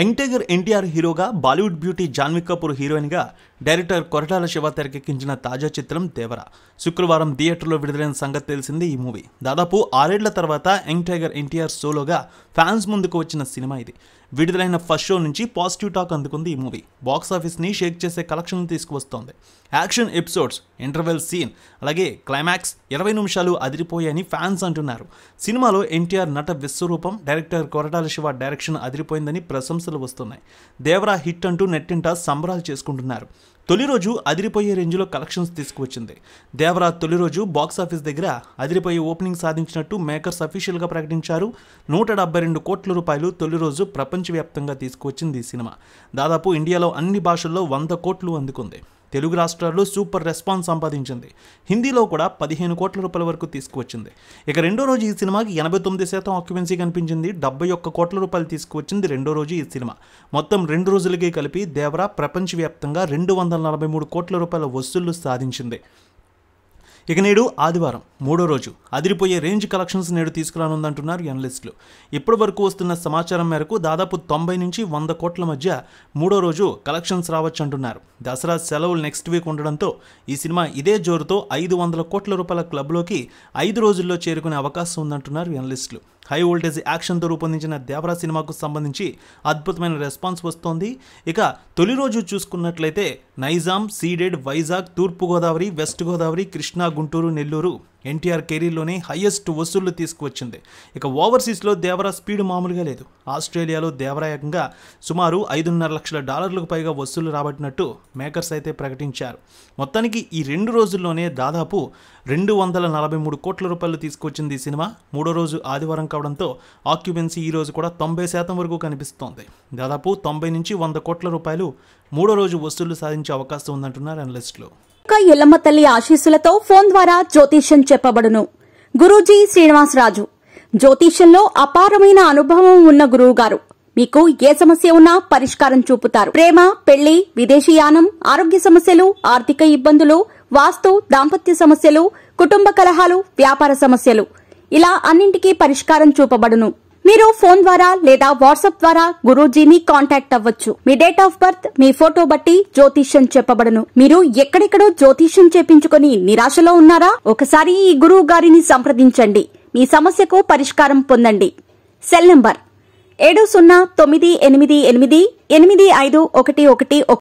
young tiger NTR హీరోగా Bollywood beauty Janhvi Kapoor హీరోయిన్గా director Koratala Shiva తెరకెక్కించిన తాజా చిత్రం దేవర శుక్రవారం థియేటర్లో విడుదలైన సంగతి తెలిసింది ఈ మూవీ దాదాపు ఆరేళ్ల తర్వాత యంగ్ టైగర్ ఎన్టీఆర్ సోలోగా ఫ్యాన్స్ ముందుకు వచ్చిన సినిమా ఇది విడుదలైన ఫస్ట్ షో నుంచి పాజిటివ్ టాక్ అందుకుంది ఈ మూవీ బాక్సాఫీస్ని షేక్ చేసే కలెక్షన్ తీసుకువస్తోంది యాక్షన్ ఎపిసోడ్స్ ఇంటర్వెల్ సీన్ అలాగే క్లైమాక్స్ ఇరవై నిమిషాలు అదిరిపోయాయని ఫ్యాన్స్ అంటున్నారు సినిమాలో ఎన్టీఆర్ నట విశ్వరూపం డైరెక్టర్ కొరటాల శివ డైరెక్షన్ అదిరిపోయిందని ప్రశంసలు వస్తున్నాయి దేవరా హిట్ అంటూ నెట్టింట సంబరాలు చేసుకుంటున్నారు తొలి రోజు అదిరిపోయే రేంజ్లో కలెక్షన్స్ తీసుకువచ్చింది దేవరా తొలి రోజు బాక్సాఫీస్ దగ్గర అదిరిపోయే ఓపెనింగ్ సాధించినట్టు మేకర్స్ అఫీషియల్గా ప్రకటించారు నూట డెబ్బై రెండు కోట్ల రూపాయలు తొలి రోజు ప్రపంచవ్యాప్తంగా తీసుకువచ్చింది ఈ సినిమా దాదాపు ఇండియాలో అన్ని భాషల్లో వంద కోట్లు అందుకుంది తెలుగు రాష్ట్రాల్లో సూపర్ రెస్పాన్స్ సంపాదించింది హిందీలో కూడా పదిహేను కోట్ల రూపాయల వరకు తీసుకువచ్చింది ఇక రెండో రోజు ఈ సినిమాకి ఎనభై తొమ్మిది శాతం ఆక్యుపెన్సీ కనిపించింది డెబ్బై ఒక్క కోట్ల రూపాయలు తీసుకువచ్చింది రెండో రోజు ఈ సినిమా మొత్తం రెండు రోజులకి కలిపి దేవరా ప్రపంచవ్యాప్తంగా రెండు వందల నలభై మూడు కోట్ల రూపాయల వసూళ్లు సాధించింది ఇక నేడు ఆదివారం మూడో రోజు అదిరిపోయే రేంజ్ కలెక్షన్స్ నేడు తీసుకురానుందంటున్నారు ఎనలిస్టులు ఇప్పటి వరకు వస్తున్న సమాచారం మేరకు దాదాపు తొంభై నుంచి వంద కోట్ల మధ్య మూడో రోజు కలెక్షన్స్ రావచ్చు అంటున్నారు దసరా సెలవులు నెక్స్ట్ వీక్ ఉండడంతో ఈ సినిమా ఇదే జోరుతో ఐదు వందల కోట్ల రూపాయల క్లబ్లోకి ఐదు రోజుల్లో చేరుకునే అవకాశం ఉందంటున్నారు ఎనలిస్టులు హై వోల్టేజ్ యాక్షన్తో రూపొందించిన దేవరా సినిమాకు సంబంధించి అద్భుతమైన రెస్పాన్స్ వస్తోంది ఇక తొలి రోజు చూసుకున్నట్లయితే నైజాం సీడెడ్ వైజాగ్ తూర్పుగోదావరి వెస్ట్ గోదావరి కృష్ణా గుంటూరు నెల్లూరు ఎన్టీఆర్ కెరీర్లోనే హయ్యెస్ట్ వసూళ్లు తీసుకువచ్చింది ఇక ఓవర్సీస్లో దేవరా స్పీడ్ మామూలుగా లేదు ఆస్ట్రేలియాలో దేవరాయకంగా సుమారు ఐదున్నర లక్షల డాలర్లకు పైగా వసూళ్లు రాబట్టినట్టు మేకర్స్ అయితే ప్రకటించారు మొత్తానికి ఈ రెండు రోజుల్లోనే దాదాపు రెండు వందల నలభై మూడు కోట్ల రూపాయలు తీసుకొచ్చింది ఈ సినిమా మూడో రోజు ఆదివారం కావడంతో ఆక్యుపెన్సీ ఈ రోజు కూడా తొంభై శాతం వరకు కనిపిస్తోంది దాదాపు తొంభై నుంచి వంద కోట్ల రూపాయలు మూడో రోజు వసూళ్లు సాధించే అవకాశం ఉందంటున్నారు అనలిస్టులు ఎల్లమ్మ తల్లి ఆశీస్సులతో ఫోన్ ద్వారా జ్యోతిష్యం చెప్పబడును గురూజీ శ్రీనివాసరాజు జ్యోతిష్యంలో అపారమైన అనుభవం ఉన్న గురువు గారు మీకు ఏ సమస్య ఉన్నా పరిష్కారం చూపుతారు ప్రేమ పెళ్లి విదేశీయానం ఆరోగ్య సమస్యలు ఆర్థిక ఇబ్బందులు వాస్తు దాంపత్య సమస్యలు కుటుంబ కలహాలు వ్యాపార సమస్యలు ఇలా అన్నింటికీ పరిష్కారం చూపబడును మీరు ఫోన్ ద్వారా లేదా వాట్సాప్ ద్వారా గురూజీని కాంటాక్ట్ అవ్వచ్చు మీ డేట్ ఆఫ్ బర్త్ మీ ఫోటో బట్టి జ్యోతిష్యం చెప్పబడను మీరు ఎక్కడెక్కడో జ్యోతిష్యం చేపించుకుని నిరాశలో ఉన్నారా ఒకసారి ఈ గురువు గారిని సంప్రదించండి మీ సమస్యకు పరిష్కారం పొందండి సెల్ నంబర్ ఏడు సున్నా తొమ్మిది ఎనిమిది ఎనిమిది ఎనిమిది ఐదు ఒకటి ఒకటి